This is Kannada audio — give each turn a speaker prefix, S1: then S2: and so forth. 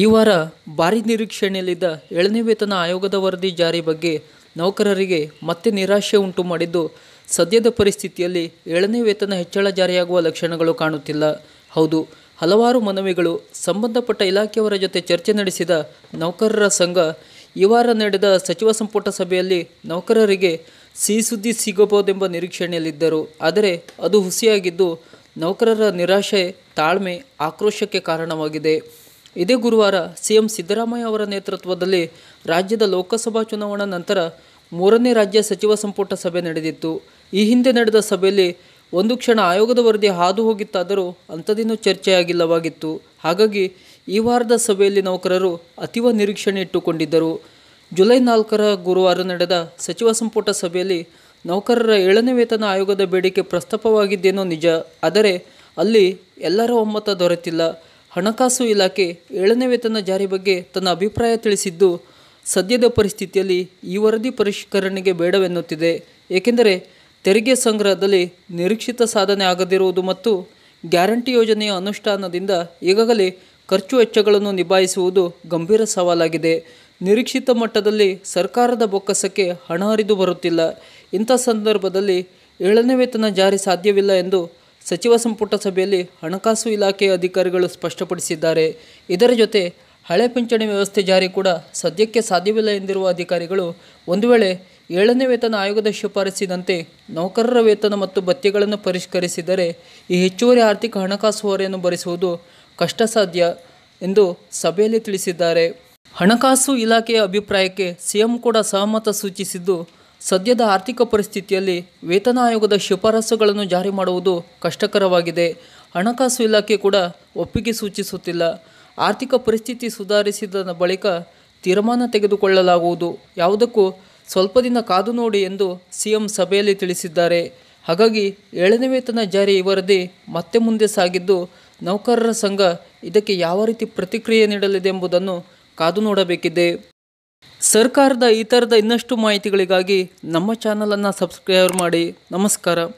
S1: ಈ ವಾರ ಭಾರಿ ನಿರೀಕ್ಷಣೆಯಲ್ಲಿದ್ದ ಏಳನೇ ವೇತನ ಆಯೋಗದ ವರದಿ ಜಾರಿ ಬಗ್ಗೆ ನೌಕರರಿಗೆ ಮತ್ತೆ ನಿರಾಶೆ ಉಂಟು ಮಾಡಿದ್ದು ಸದ್ಯದ ಪರಿಸ್ಥಿತಿಯಲ್ಲಿ ಏಳನೇ ವೇತನ ಹೆಚ್ಚಳ ಜಾರಿಯಾಗುವ ಲಕ್ಷಣಗಳು ಕಾಣುತ್ತಿಲ್ಲ ಹೌದು ಹಲವಾರು ಮನವಿಗಳು ಸಂಬಂಧಪಟ್ಟ ಇಲಾಖೆಯವರ ಜೊತೆ ಚರ್ಚೆ ನಡೆಸಿದ ನೌಕರರ ಸಂಘ ಈ ವಾರ ನಡೆದ ಸಚಿವ ಸಂಪುಟ ಸಭೆಯಲ್ಲಿ ನೌಕರರಿಗೆ ಸಿಹಿ ಸುದ್ದಿ ಸಿಗಬಹುದೆಂಬ ನಿರೀಕ್ಷಣೆಯಲ್ಲಿದ್ದರು ಆದರೆ ಅದು ಹುಸಿಯಾಗಿದ್ದು ನೌಕರರ ನಿರಾಶೆ ತಾಳ್ಮೆ ಆಕ್ರೋಶಕ್ಕೆ ಕಾರಣವಾಗಿದೆ ಇದೇ ಗುರುವಾರ ಸಿಎಂ ಸಿದ್ದರಾಮಯ್ಯ ಅವರ ನೇತೃತ್ವದಲ್ಲಿ ರಾಜ್ಯದ ಲೋಕಸಭಾ ಚುನಾವಣಾ ನಂತರ ಮೂರನೇ ರಾಜ್ಯ ಸಚಿವ ಸಂಪುಟ ಸಭೆ ನಡೆದಿತ್ತು ಈ ಹಿಂದೆ ನಡೆದ ಸಭೆಯಲ್ಲಿ ಒಂದು ಕ್ಷಣ ಆಯೋಗದ ವರದಿ ಹಾದು ಹೋಗಿತ್ತಾದರೂ ಅಂಥದ್ದೇನೂ ಚರ್ಚೆಯಾಗಿಲ್ಲವಾಗಿತ್ತು ಹಾಗಾಗಿ ಈ ವಾರದ ಸಭೆಯಲ್ಲಿ ನೌಕರರು ಅತೀವ ನಿರೀಕ್ಷಣೆ ಇಟ್ಟುಕೊಂಡಿದ್ದರು ಜುಲೈ ನಾಲ್ಕರ ಗುರುವಾರ ನಡೆದ ಸಚಿವ ಸಂಪುಟ ಸಭೆಯಲ್ಲಿ ನೌಕರರ ಏಳನೇ ವೇತನ ಆಯೋಗದ ಬೇಡಿಕೆ ಪ್ರಸ್ತಾಪವಾಗಿದ್ದೇನೋ ನಿಜ ಆದರೆ ಅಲ್ಲಿ ಎಲ್ಲರ ಒಮ್ಮತ ದೊರೆತಿಲ್ಲ ಹಣಕಾಸು ಇಲಾಖೆ ಏಳನೇ ವೇತನ ಜಾರಿ ಬಗ್ಗೆ ತನ್ನ ಅಭಿಪ್ರಾಯ ತಿಳಿಸಿದ್ದು ಸದ್ಯದ ಪರಿಸ್ಥಿತಿಯಲ್ಲಿ ಈ ವರದಿ ಪರಿಷ್ಕರಣೆಗೆ ಬೇಡವೆನ್ನುತ್ತಿದೆ ಏಕೆಂದರೆ ತೆರಿಗೆ ಸಂಗ್ರಹದಲ್ಲಿ ನಿರೀಕ್ಷಿತ ಸಾಧನೆ ಆಗದಿರುವುದು ಮತ್ತು ಗ್ಯಾರಂಟಿ ಯೋಜನೆಯ ಅನುಷ್ಠಾನದಿಂದ ಈಗಾಗಲೇ ಖರ್ಚು ವೆಚ್ಚಗಳನ್ನು ನಿಭಾಯಿಸುವುದು ಗಂಭೀರ ಸವಾಲಾಗಿದೆ ನಿರೀಕ್ಷಿತ ಮಟ್ಟದಲ್ಲಿ ಸರ್ಕಾರದ ಬೊಕ್ಕಸಕ್ಕೆ ಹಣ ಹರಿದು ಬರುತ್ತಿಲ್ಲ ಇಂಥ ಸಂದರ್ಭದಲ್ಲಿ ಏಳನೇ ವೇತನ ಜಾರಿ ಸಾಧ್ಯವಿಲ್ಲ ಎಂದು ಸಚಿವ ಸಂಪುಟ ಸಭೆಯಲ್ಲಿ ಹಣಕಾಸು ಇಲಾಖೆಯ ಅಧಿಕಾರಿಗಳು ಸ್ಪಷ್ಟಪಡಿಸಿದ್ದಾರೆ ಇದರ ಜೊತೆ ಹಳೆ ಪಿಂಚಣಿ ವ್ಯವಸ್ಥೆ ಜಾರಿ ಕೂಡ ಸದ್ಯಕ್ಕೆ ಸಾಧ್ಯವಿಲ್ಲ ಎಂದಿರುವ ಅಧಿಕಾರಿಗಳು ಒಂದು ವೇಳೆ ಏಳನೇ ವೇತನ ಆಯೋಗದ ಶಿಫಾರಸಿದಂತೆ ನೌಕರರ ವೇತನ ಮತ್ತು ಭತ್ಯೆಗಳನ್ನು ಪರಿಷ್ಕರಿಸಿದರೆ ಈ ಹೆಚ್ಚುವರಿ ಆರ್ಥಿಕ ಹಣಕಾಸು ಹೊರೆಯನ್ನು ಭರಿಸುವುದು ಕಷ್ಟ ಸಾಧ್ಯ ಎಂದು ಸಭೆಯಲ್ಲಿ ತಿಳಿಸಿದ್ದಾರೆ ಹಣಕಾಸು ಇಲಾಖೆಯ ಅಭಿಪ್ರಾಯಕ್ಕೆ ಸಿಎಂ ಕೂಡ ಸಹಮತ ಸೂಚಿಸಿದ್ದು ಸದ್ಯದ ಆರ್ಥಿಕ ಪರಿಸ್ಥಿತಿಯಲ್ಲಿ ವೇತನ ಆಯೋಗದ ಶಿಫಾರಸುಗಳನ್ನು ಜಾರಿ ಮಾಡುವುದು ಕಷ್ಟಕರವಾಗಿದೆ ಹಣಕಾಸು ಇಲಾಖೆ ಕೂಡ ಒಪ್ಪಿಗೆ ಸೂಚಿಸುತ್ತಿಲ್ಲ ಆರ್ಥಿಕ ಪರಿಸ್ಥಿತಿ ಸುಧಾರಿಸಿದ ಬಳಿಕ ತೀರ್ಮಾನ ತೆಗೆದುಕೊಳ್ಳಲಾಗುವುದು ಯಾವುದಕ್ಕೂ ಸ್ವಲ್ಪ ದಿನ ಕಾದು ನೋಡಿ ಎಂದು ಸಿಎಂ ಸಭೆಯಲ್ಲಿ ತಿಳಿಸಿದ್ದಾರೆ ಹಾಗಾಗಿ ಏಳನೇ ವೇತನ ಜಾರಿ ವರದಿ ಮತ್ತೆ ಮುಂದೆ ಸಾಗಿದ್ದು ನೌಕರರ ಸಂಘ ಇದಕ್ಕೆ ಯಾವ ರೀತಿ ಪ್ರತಿಕ್ರಿಯೆ ನೀಡಲಿದೆ ಎಂಬುದನ್ನು ಕಾದು ನೋಡಬೇಕಿದೆ ಸರ್ಕಾರದ ಈ ಥರದ ಇನ್ನಷ್ಟು ಮಾಹಿತಿಗಳಿಗಾಗಿ ನಮ್ಮ ಚಾನಲನ್ನು ಸಬ್ಸ್ಕ್ರೈಬ್ ಮಾಡಿ ನಮಸ್ಕಾರ